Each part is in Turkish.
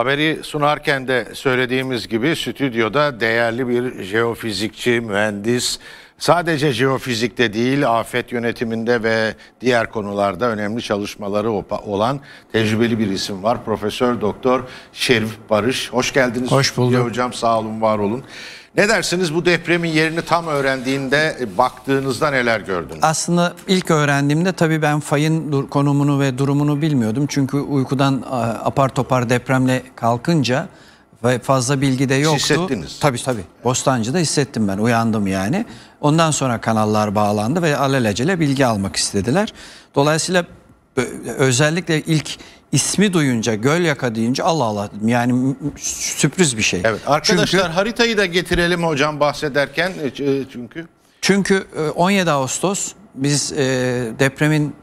Haberi sunarken de söylediğimiz gibi stüdyoda değerli bir jeofizikçi, mühendis, sadece jeofizikte değil afet yönetiminde ve diğer konularda önemli çalışmaları olan tecrübeli bir isim var. Profesör Doktor Şerif Barış. Hoş geldiniz. Hoş bulduk. Hocam sağ olun, var olun. Ne dersiniz bu depremin yerini tam öğrendiğinde e, baktığınızda neler gördünüz? Aslında ilk öğrendiğimde tabii ben fayın konumunu ve durumunu bilmiyordum. Çünkü uykudan apar topar depremle kalkınca ve fazla bilgi de yoktu. hissettiniz. Tabii tabii. Bostancı'da hissettim ben. Uyandım yani. Ondan sonra kanallar bağlandı ve alelacele bilgi almak istediler. Dolayısıyla özellikle ilk ismi duyunca Gölyaka deyince Allah Allah dedim. Yani sürpriz bir şey. Evet arkadaşlar çünkü, haritayı da getirelim hocam bahsederken e, e, çünkü. Çünkü 17 e, Ağustos biz depremin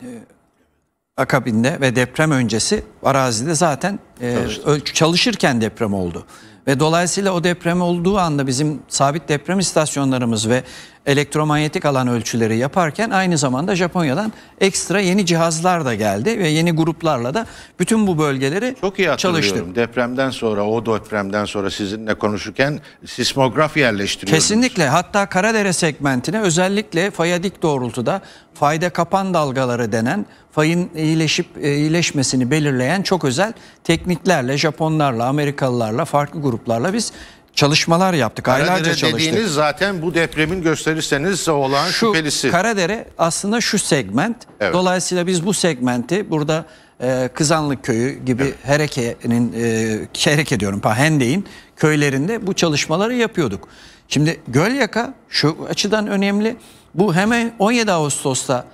akabinde ve deprem öncesi arazide zaten Çalıştık. çalışırken deprem oldu. Ve dolayısıyla o deprem olduğu anda bizim sabit deprem istasyonlarımız ve elektromanyetik alan ölçüleri yaparken aynı zamanda Japonya'dan ekstra yeni cihazlar da geldi ve yeni gruplarla da bütün bu bölgeleri Çok iyi hatırlıyorum. Depremden sonra, o depremden sonra sizinle konuşurken sismograf yerleştiriyoruz. Kesinlikle. Hatta Karadere segmentine özellikle fayadik doğrultuda fayda kapan dalgaları denen fayın iyileşip e, iyileşmesini belirleyen çok özel tekniklerle Japonlarla, Amerikalılarla, farklı gruplarla biz çalışmalar yaptık. Karadere aylarca çalıştık. dediğiniz zaten bu depremin gösterirseniz olan şu, şüphelisi. Karadere aslında şu segment. Evet. Dolayısıyla biz bu segmenti burada e, Kızanlık Köyü gibi evet. Hereke'nin, e, Hereke diyorum Hendek'in köylerinde bu çalışmaları yapıyorduk. Şimdi Gölyaka şu açıdan önemli. Bu hemen 17 Ağustos'ta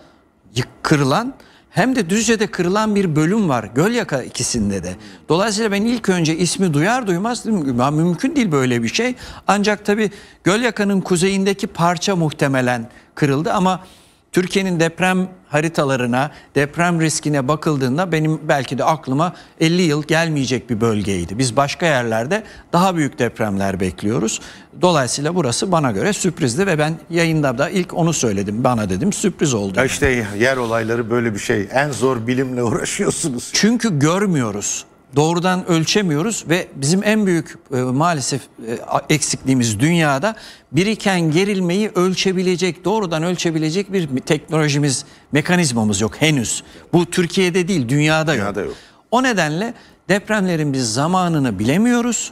kırılan hem de Düzce'de kırılan bir bölüm var. Gölyaka ikisinde de. Dolayısıyla ben ilk önce ismi duyar duymaz dedim ya mümkün değil böyle bir şey. Ancak tabii Gölyaka'nın kuzeyindeki parça muhtemelen kırıldı ama Türkiye'nin deprem haritalarına, deprem riskine bakıldığında benim belki de aklıma 50 yıl gelmeyecek bir bölgeydi. Biz başka yerlerde daha büyük depremler bekliyoruz. Dolayısıyla burası bana göre sürprizdi ve ben yayında da ilk onu söyledim. Bana dedim sürpriz oldu. Ya işte yer olayları böyle bir şey. En zor bilimle uğraşıyorsunuz. Çünkü görmüyoruz doğrudan ölçemiyoruz ve bizim en büyük e, maalesef e, eksikliğimiz dünyada biriken gerilmeyi ölçebilecek, doğrudan ölçebilecek bir teknolojimiz, mekanizmamız yok henüz. Bu Türkiye'de değil, dünyada, dünyada yok. yok. O nedenle depremlerin biz zamanını bilemiyoruz.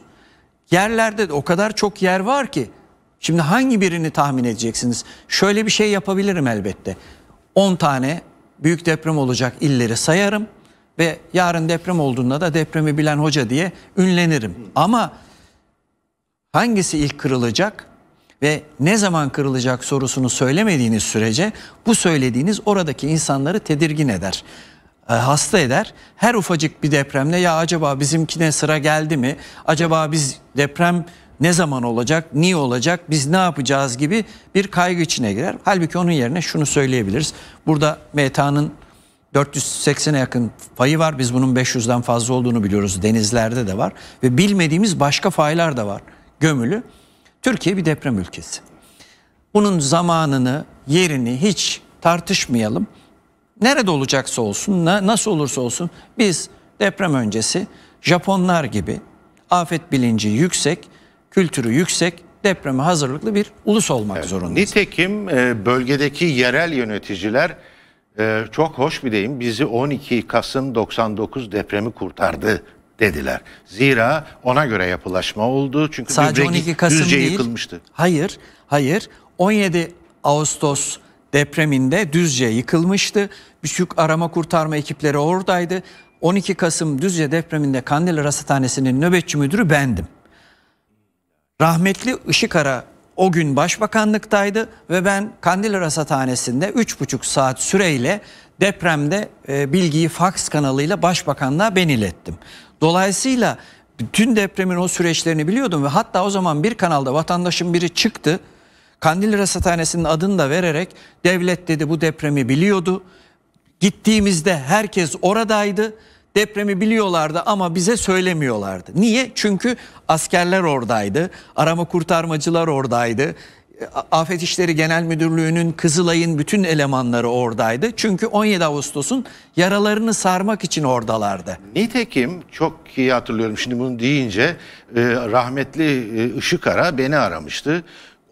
Yerlerde de o kadar çok yer var ki şimdi hangi birini tahmin edeceksiniz? Şöyle bir şey yapabilirim elbette. 10 tane büyük deprem olacak illeri sayarım ve yarın deprem olduğunda da depremi bilen hoca diye ünlenirim. Ama hangisi ilk kırılacak ve ne zaman kırılacak sorusunu söylemediğiniz sürece bu söylediğiniz oradaki insanları tedirgin eder. Ee, hasta eder. Her ufacık bir depremde ya acaba bizimkine sıra geldi mi? Acaba biz deprem ne zaman olacak, niye olacak, biz ne yapacağız gibi bir kaygı içine girer. Halbuki onun yerine şunu söyleyebiliriz. Burada metanın 480'e yakın payı var. Biz bunun 500'den fazla olduğunu biliyoruz. Denizlerde de var. Ve bilmediğimiz başka faylar da var. Gömülü. Türkiye bir deprem ülkesi. Bunun zamanını, yerini hiç tartışmayalım. Nerede olacaksa olsun, nasıl olursa olsun biz deprem öncesi Japonlar gibi afet bilinci yüksek, kültürü yüksek, depreme hazırlıklı bir ulus olmak evet. zorundayız. Nitekim e, bölgedeki yerel yöneticiler e, çok hoş bir deyim bizi 12 Kasım 99 depremi kurtardı dediler. Zira ona göre yapılaşma oldu. Çünkü Sadece 12 Kasım değil. yıkılmıştı. Hayır, hayır. 17 Ağustos depreminde Düzce yıkılmıştı. Büyük arama kurtarma ekipleri oradaydı. 12 Kasım Düzce depreminde Kandil Rasathanesi'nin nöbetçi müdürü bendim. Rahmetli Işıkara o gün başbakanlıktaydı ve ben Kandil Rasathanesi'nde 3,5 saat süreyle depremde e, bilgiyi faks kanalıyla başbakanlığa ben ilettim. Dolayısıyla bütün depremin o süreçlerini biliyordum ve hatta o zaman bir kanalda vatandaşın biri çıktı. Kandil Rasathanesi'nin adını da vererek devlet dedi bu depremi biliyordu. Gittiğimizde herkes oradaydı Depremi biliyorlardı ama bize söylemiyorlardı. Niye? Çünkü askerler oradaydı, arama kurtarmacılar oradaydı. Afet İşleri Genel Müdürlüğü'nün Kızılay'ın bütün elemanları oradaydı. Çünkü 17 Ağustos'un yaralarını sarmak için oradalardı. Nitekim çok iyi hatırlıyorum şimdi bunu deyince e, rahmetli e, Işıkara beni aramıştı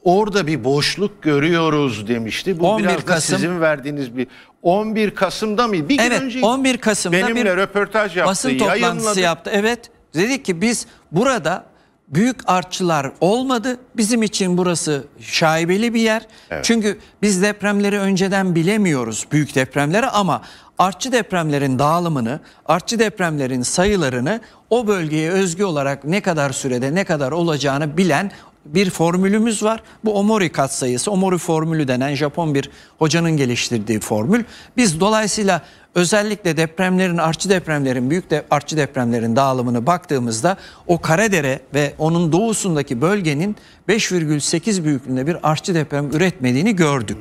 orada bir boşluk görüyoruz demişti. Bu 11 biraz Kasım, da sizin verdiğiniz bir 11 Kasım'da mı? Bir gün evet, önce 11 Kasım'da benimle bir röportaj yaptı, basın toplantısı yayınladı. yaptı. Evet. Dedik ki biz burada büyük artçılar olmadı. Bizim için burası şaibeli bir yer. Evet. Çünkü biz depremleri önceden bilemiyoruz büyük depremleri ama artçı depremlerin dağılımını, artçı depremlerin sayılarını o bölgeye özgü olarak ne kadar sürede ne kadar olacağını bilen bir formülümüz var. Bu omori katsayısı, omori formülü denen Japon bir hocanın geliştirdiği formül. Biz dolayısıyla özellikle depremlerin, artçı depremlerin, büyük de, artçı depremlerin dağılımını baktığımızda o Karadere ve onun doğusundaki bölgenin 5,8 büyüklüğünde bir artçı deprem üretmediğini gördük.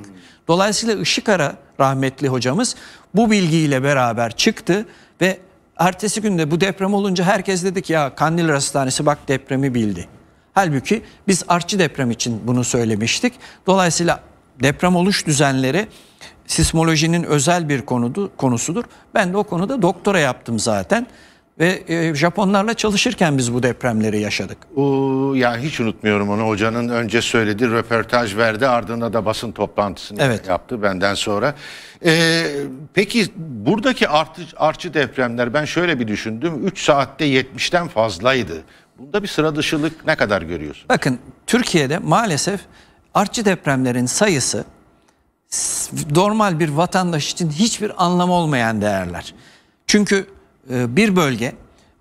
Dolayısıyla Işıkara rahmetli hocamız bu bilgiyle beraber çıktı ve ertesi günde bu deprem olunca herkes dedi ki ya Kandil Hastanesi bak depremi bildi. Halbuki biz artçı deprem için bunu söylemiştik. Dolayısıyla deprem oluş düzenleri sismolojinin özel bir konudu, konusudur. Ben de o konuda doktora yaptım zaten. Ve e, Japonlarla çalışırken biz bu depremleri yaşadık. Uu, ya hiç unutmuyorum onu. Hocanın önce söyledi, röportaj verdi. Ardından da basın toplantısını evet. yaptı benden sonra. Ee, peki buradaki artı, artçı depremler ben şöyle bir düşündüm. 3 saatte 70'ten fazlaydı. Bunda bir sıra dışılık ne kadar görüyorsun? Bakın Türkiye'de maalesef artçı depremlerin sayısı normal bir vatandaş için hiçbir anlamı olmayan değerler. Çünkü e, bir bölge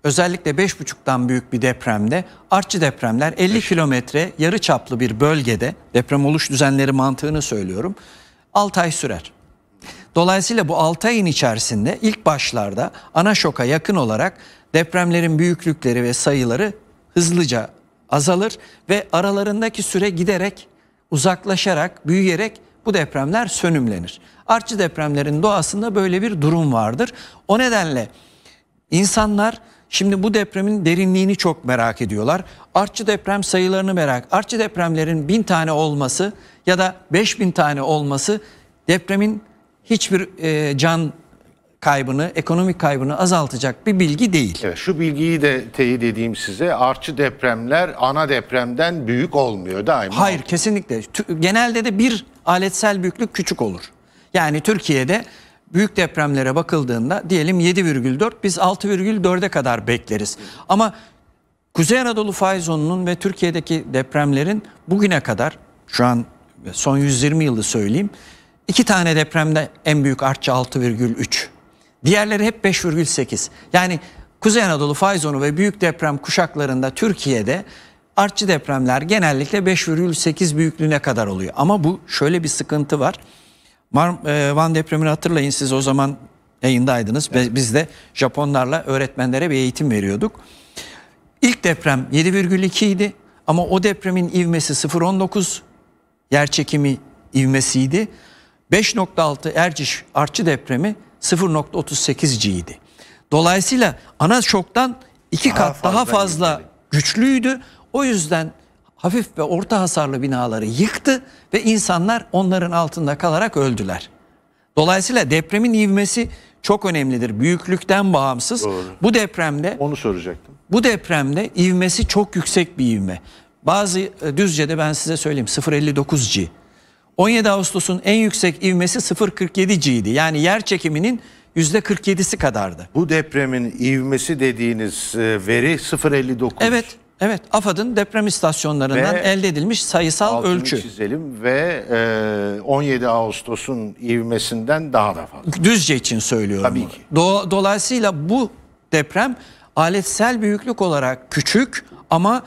özellikle 5.5'tan büyük bir depremde artçı depremler 50 kilometre yarı çaplı bir bölgede deprem oluş düzenleri mantığını söylüyorum 6 ay sürer. Dolayısıyla bu 6 ayın içerisinde ilk başlarda ana şoka yakın olarak depremlerin büyüklükleri ve sayıları hızlıca azalır ve aralarındaki süre giderek uzaklaşarak, büyüyerek bu depremler sönümlenir. Artçı depremlerin doğasında böyle bir durum vardır. O nedenle insanlar şimdi bu depremin derinliğini çok merak ediyorlar. Artçı deprem sayılarını merak. Artçı depremlerin bin tane olması ya da beş bin tane olması depremin hiçbir e, can kaybını, ekonomik kaybını azaltacak bir bilgi değil. Evet, şu bilgiyi de teyit edeyim size. Artçı depremler ana depremden büyük olmuyor daima. Hayır, kesinlikle. Genelde de bir aletsel büyüklük küçük olur. Yani Türkiye'de büyük depremlere bakıldığında diyelim 7,4 biz 6,4'e kadar bekleriz. Ama Kuzey Anadolu Fay Zonunun ve Türkiye'deki depremlerin bugüne kadar şu an son 120 yılı söyleyeyim. iki tane depremde en büyük artçı 6,3. Diğerleri hep 5,8. Yani Kuzey Anadolu Fay Zonu ve büyük deprem kuşaklarında Türkiye'de artçı depremler genellikle 5,8 büyüklüğüne kadar oluyor. Ama bu şöyle bir sıkıntı var. E, Van depremini hatırlayın siz o zaman yayındaydınız. Evet. Biz de Japonlarla öğretmenlere bir eğitim veriyorduk. İlk deprem 7,2 idi ama o depremin ivmesi 0,19 yer çekimi ivmesiydi. 5.6 Erciş artçı depremi 0.38 G'ydi. Dolayısıyla ana şoktan iki daha kat fazla daha fazla yükleri. güçlüydü. O yüzden hafif ve orta hasarlı binaları yıktı ve insanlar onların altında kalarak öldüler. Dolayısıyla depremin ivmesi çok önemlidir. Büyüklükten bağımsız. Doğru. Bu depremde onu soracaktım. Bu depremde ivmesi çok yüksek bir ivme. Bazı e, Düzce'de ben size söyleyeyim 0.59 G. 17 Ağustos'un en yüksek ivmesi 0.47G'ydi. Yani yer çekiminin %47'si kadardı. Bu depremin ivmesi dediğiniz e, veri 0.59. Evet. Evet, AFAD'ın deprem istasyonlarından ve elde edilmiş sayısal ölçü. çizelim ve 17 e, Ağustos'un ivmesinden daha da fazla. Düzce için söylüyorum Tabii ki. Do dolayısıyla bu deprem aletsel büyüklük olarak küçük ama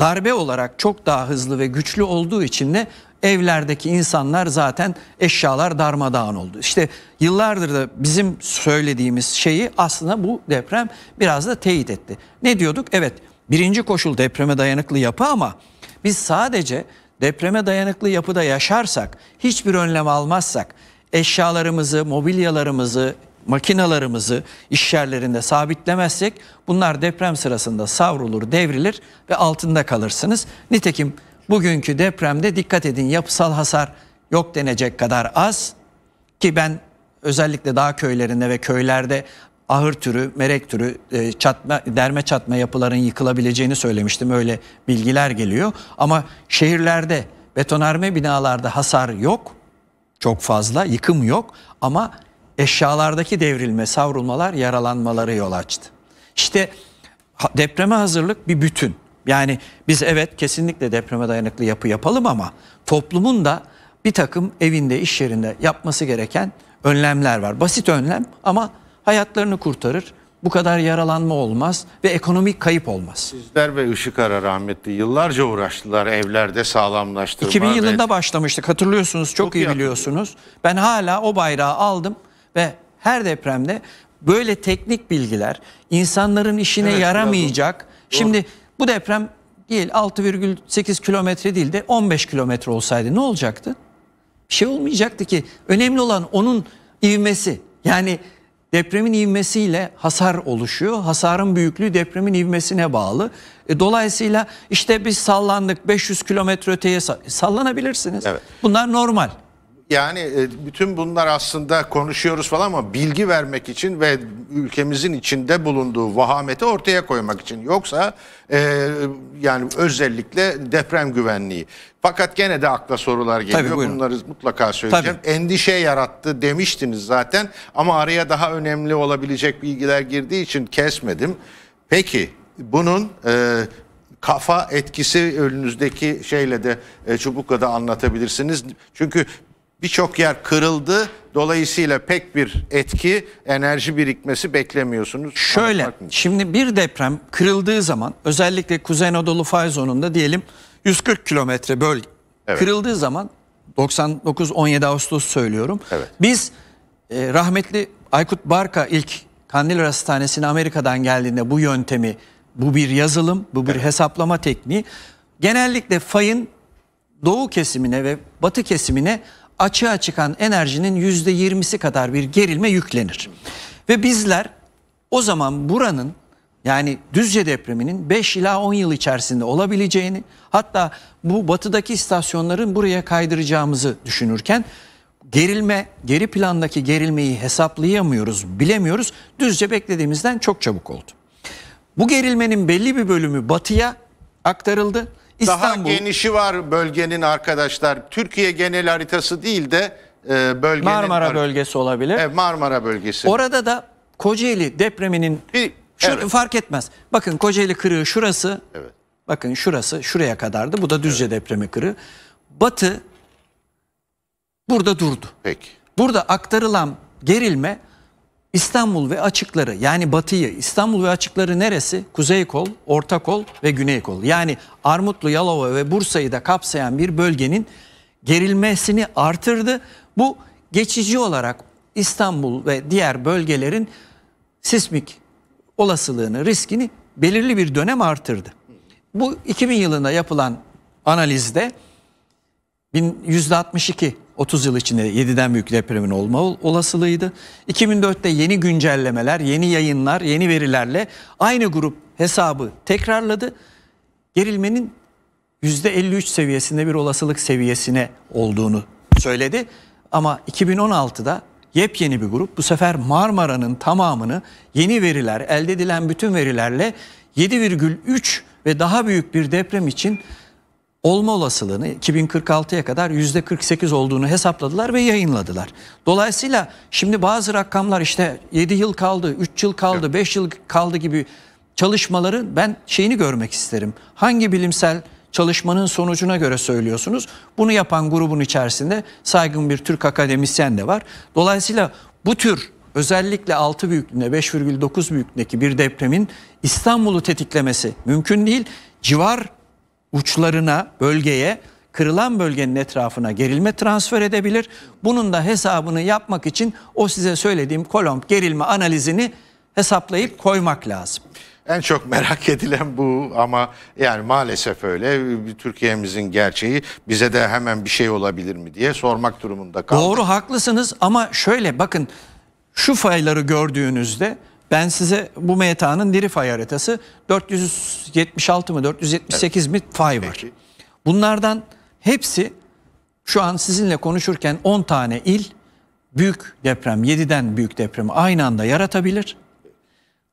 darbe olarak çok daha hızlı ve güçlü olduğu için de evlerdeki insanlar zaten eşyalar darmadağın oldu. İşte yıllardır da bizim söylediğimiz şeyi aslında bu deprem biraz da teyit etti. Ne diyorduk? Evet birinci koşul depreme dayanıklı yapı ama biz sadece depreme dayanıklı yapıda yaşarsak, hiçbir önlem almazsak, eşyalarımızı, mobilyalarımızı, makinalarımızı iş yerlerinde sabitlemezsek bunlar deprem sırasında savrulur, devrilir ve altında kalırsınız. Nitekim bugünkü depremde dikkat edin yapısal hasar yok denecek kadar az ki ben özellikle dağ köylerinde ve köylerde ahır türü, merek türü, e, çatma, derme çatma yapıların yıkılabileceğini söylemiştim. Öyle bilgiler geliyor. Ama şehirlerde betonarme binalarda hasar yok. Çok fazla yıkım yok ama eşyalardaki devrilme, savrulmalar, yaralanmaları yol açtı. İşte depreme hazırlık bir bütün. Yani biz evet kesinlikle depreme dayanıklı yapı yapalım ama toplumun da bir takım evinde, iş yerinde yapması gereken önlemler var. Basit önlem ama hayatlarını kurtarır. Bu kadar yaralanma olmaz ve ekonomik kayıp olmaz. Sizler ve Işık Ara rahmetli yıllarca uğraştılar evlerde sağlamlaştırma. 2000 yılında ve... başlamıştık hatırlıyorsunuz çok, çok iyi, iyi biliyorsunuz. Ben hala o bayrağı aldım ve her depremde böyle teknik bilgiler insanların işine evet, yaramayacak. Doğru. Şimdi bu deprem değil 6,8 kilometre değil de 15 kilometre olsaydı ne olacaktı? Bir şey olmayacaktı ki. Önemli olan onun ivmesi. Yani depremin ivmesiyle hasar oluşuyor. Hasarın büyüklüğü depremin ivmesine bağlı. E, dolayısıyla işte biz sallandık 500 kilometre öteye sallanabilirsiniz. Evet. Bunlar normal. Yani e, bütün bunlar aslında konuşuyoruz falan ama bilgi vermek için ve ülkemizin içinde bulunduğu vahameti ortaya koymak için. Yoksa e, yani özellikle deprem güvenliği. Fakat gene de akla sorular geliyor. Tabii, Bunları mutlaka söyleyeceğim. Tabii. Endişe yarattı demiştiniz zaten ama araya daha önemli olabilecek bilgiler girdiği için kesmedim. Peki bunun e, kafa etkisi önünüzdeki şeyle de e, çubukla da anlatabilirsiniz. Çünkü birçok yer kırıldı. Dolayısıyla pek bir etki, enerji birikmesi beklemiyorsunuz. Şöyle, şimdi bir deprem kırıldığı zaman özellikle Kuzey Anadolu fay zonunda diyelim 140 kilometre bölge evet. kırıldığı zaman 99-17 Ağustos söylüyorum. Evet. Biz e, rahmetli Aykut Barka ilk Kandil Hastanesi'ne Amerika'dan geldiğinde bu yöntemi, bu bir yazılım, bu bir evet. hesaplama tekniği. Genellikle fayın doğu kesimine ve batı kesimine açığa çıkan enerjinin yüzde yirmisi kadar bir gerilme yüklenir. Ve bizler o zaman buranın yani Düzce depreminin 5 ila 10 yıl içerisinde olabileceğini hatta bu batıdaki istasyonların buraya kaydıracağımızı düşünürken gerilme, geri plandaki gerilmeyi hesaplayamıyoruz, bilemiyoruz. Düzce beklediğimizden çok çabuk oldu. Bu gerilmenin belli bir bölümü batıya aktarıldı. İstanbul, Daha genişi var bölgenin arkadaşlar. Türkiye genel haritası değil de e, bölgenin. Marmara bölgesi olabilir. Evet Marmara bölgesi. Orada da Kocaeli depreminin Bir, şu, evet. fark etmez. Bakın Kocaeli kırığı şurası. Evet. Bakın şurası şuraya kadardı. Bu da Düzce evet. depremi kırığı. Batı burada durdu. Peki. Burada aktarılan gerilme İstanbul ve açıkları yani batıyı, İstanbul ve açıkları neresi? Kuzey kol, orta kol ve güney kol. Yani Armutlu, Yalova ve Bursa'yı da kapsayan bir bölgenin gerilmesini artırdı. Bu geçici olarak İstanbul ve diğer bölgelerin sismik olasılığını, riskini belirli bir dönem artırdı. Bu 2000 yılında yapılan analizde %62 30 yıl içinde 7'den büyük depremin olma olasılığıydı. 2004'te yeni güncellemeler, yeni yayınlar, yeni verilerle aynı grup hesabı tekrarladı. Gerilmenin %53 seviyesinde bir olasılık seviyesine olduğunu söyledi. Ama 2016'da yepyeni bir grup bu sefer Marmara'nın tamamını yeni veriler, elde edilen bütün verilerle 7,3 ve daha büyük bir deprem için olma olasılığını 2046'ya kadar %48 olduğunu hesapladılar ve yayınladılar. Dolayısıyla şimdi bazı rakamlar işte 7 yıl kaldı, 3 yıl kaldı, 5 yıl kaldı gibi çalışmaların ben şeyini görmek isterim. Hangi bilimsel çalışmanın sonucuna göre söylüyorsunuz? Bunu yapan grubun içerisinde saygın bir Türk akademisyen de var. Dolayısıyla bu tür özellikle 6 büyüklüğünde 5,9 büyüklüğündeki bir depremin İstanbul'u tetiklemesi mümkün değil. Civar uçlarına, bölgeye, kırılan bölgenin etrafına gerilme transfer edebilir. Bunun da hesabını yapmak için o size söylediğim kolomb gerilme analizini hesaplayıp koymak lazım. En çok merak edilen bu ama yani maalesef öyle Türkiye'mizin gerçeği bize de hemen bir şey olabilir mi diye sormak durumunda kaldık. Doğru haklısınız ama şöyle bakın şu fayları gördüğünüzde ben size bu metanın diri fay haritası 476 mı 478 evet. mi fay var. Peki. Bunlardan hepsi şu an sizinle konuşurken 10 tane il büyük deprem 7'den büyük depremi aynı anda yaratabilir.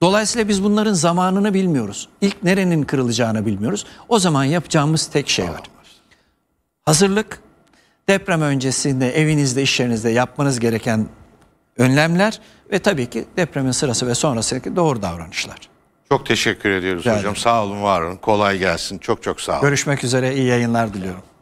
Dolayısıyla biz bunların zamanını bilmiyoruz. İlk nerenin kırılacağını bilmiyoruz. O zaman yapacağımız tek şey var. Hazırlık, deprem öncesinde evinizde, iş yerinizde yapmanız gereken önlemler ve tabii ki depremin sırası ve sonrasındaki doğru davranışlar. Çok teşekkür ediyoruz Rica hocam. Ederim. Sağ olun, var olun. Kolay gelsin. Çok çok sağ olun. Görüşmek üzere, iyi yayınlar diliyorum.